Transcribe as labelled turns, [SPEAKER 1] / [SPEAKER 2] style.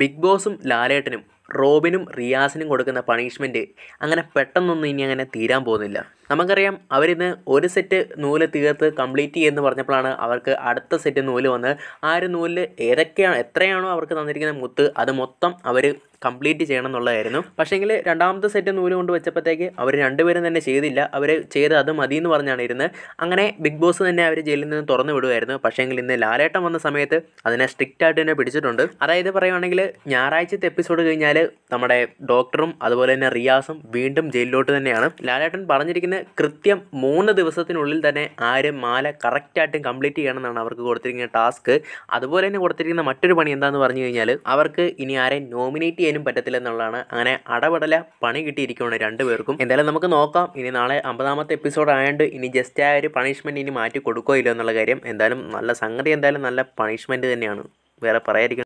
[SPEAKER 1] big ബോസും ലാലേട്ടനും റോബിനും റിയാസിനും കൊടുക്കുന്ന punishment അങ്ങനെ പെട്ടെന്നൊന്നും ഇനി അങ്ങനെ തീരാൻ പോകുന്നില്ല നമുക്കറിയാം അവരിന്ന് ഒരു സെറ്റ് നൂല് തീർത്ത് കംപ്ലീറ്റ് ചെയ്യുമെന്ന് പറഞ്ഞപ്പോഴാണ് അവർക്ക് അടുത്ത സെറ്റ് നൂല് വന്നത് ആ ഒരു നൂലിൽ ഏതൊക്കെയാണ് എത്രയാണോ അവർക്ക് തന്നിരിക്കുന്ന മുത്ത് അത് മൊത്തം അവർ കംപ്ലീറ്റ് ചെയ്യണം എന്നുള്ളതായിരുന്നു പക്ഷേങ്കിൽ രണ്ടാമത്തെ സെറ്റ് നൂല് കൊണ്ട് വെച്ചപ്പോഴത്തേക്ക് അവർ രണ്ടുപേരും തന്നെ ചെയ്തില്ല അവർ ചെയ്ത് അത് മതി എന്ന് പറഞ്ഞാണ് ഇരുന്നത് അങ്ങനെ ബിഗ് ബോസ് തന്നെ അവർ ജയിലിൽ നിന്ന് തുറന്നു വിടുമായിരുന്നു പക്ഷേങ്കിൽ ഇന്ന് ലാലേട്ടം വന്ന സമയത്ത് അതിനെ സ്ട്രിക്റ്റ് ആയിട്ട് തന്നെ പിടിച്ചിട്ടുണ്ട് അതായത് പറയുകയാണെങ്കിൽ ഞായറാഴ്ചത്തെ എപ്പിസോഡ് കഴിഞ്ഞാൽ നമ്മുടെ ഡോക്ടറും അതുപോലെ തന്നെ റിയാസും വീണ്ടും ജയിലിലോട്ട് തന്നെയാണ് ലാലേട്ടൻ പറഞ്ഞിരിക്കുന്ന കൃത്യം മൂന്ന് ദിവസത്തിനുള്ളിൽ തന്നെ ആരും മാല കറക്റ്റായിട്ടും കംപ്ലീറ്റ് ചെയ്യണം എന്നാണ് അവർക്ക് കൊടുത്തിരിക്കുന്ന ടാസ്ക് അതുപോലെ തന്നെ കൊടുത്തിരിക്കുന്ന മറ്റൊരു പണി എന്താണെന്ന് പറഞ്ഞു കഴിഞ്ഞാൽ അവർക്ക് ഇനി ആരെയും നോമിനേറ്റ് ചെയ്യാനും പറ്റത്തില്ല എന്നുള്ളതാണ് അങ്ങനെ അടപടല പണി കിട്ടിയിരിക്കുകയാണ് രണ്ടുപേർക്കും എന്തായാലും നമുക്ക് നോക്കാം ഇനി നാളെ അമ്പതാമത്തെ എപ്പിസോഡ് ആയതുകൊണ്ട് ഇനി ജസ്റ്റ് ആ ഒരു പണിഷ്മെൻറ്റ് ഇനി മാറ്റി കൊടുക്കുകയില്ല എന്നുള്ള കാര്യം എന്തായാലും നല്ല സംഗതി എന്തായാലും നല്ല പണിഷ്മെൻറ്റ് തന്നെയാണ് വേറെ പറയാതിരിക്കും